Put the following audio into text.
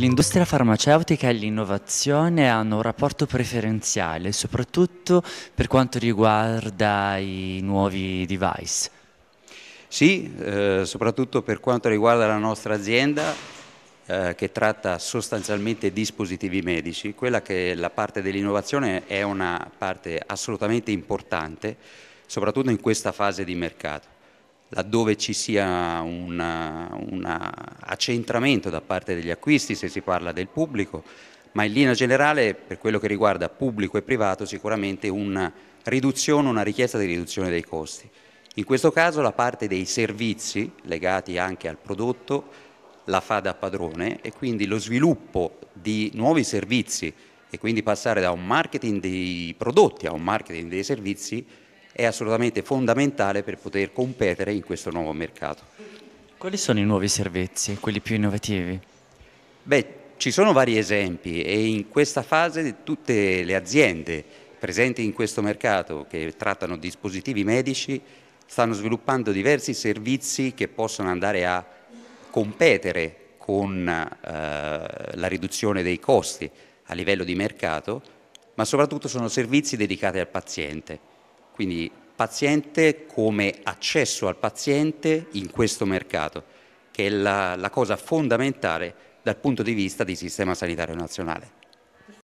L'industria farmaceutica e l'innovazione hanno un rapporto preferenziale, soprattutto per quanto riguarda i nuovi device. Sì, eh, soprattutto per quanto riguarda la nostra azienda eh, che tratta sostanzialmente dispositivi medici, quella che la parte dell'innovazione è una parte assolutamente importante, soprattutto in questa fase di mercato laddove ci sia un accentramento da parte degli acquisti se si parla del pubblico, ma in linea generale per quello che riguarda pubblico e privato sicuramente una riduzione, una richiesta di riduzione dei costi. In questo caso la parte dei servizi legati anche al prodotto la fa da padrone e quindi lo sviluppo di nuovi servizi e quindi passare da un marketing dei prodotti a un marketing dei servizi è assolutamente fondamentale per poter competere in questo nuovo mercato. Quali sono i nuovi servizi, quelli più innovativi? Beh, ci sono vari esempi e in questa fase tutte le aziende presenti in questo mercato che trattano dispositivi medici stanno sviluppando diversi servizi che possono andare a competere con eh, la riduzione dei costi a livello di mercato, ma soprattutto sono servizi dedicati al paziente. Quindi paziente come accesso al paziente in questo mercato, che è la, la cosa fondamentale dal punto di vista del sistema sanitario nazionale.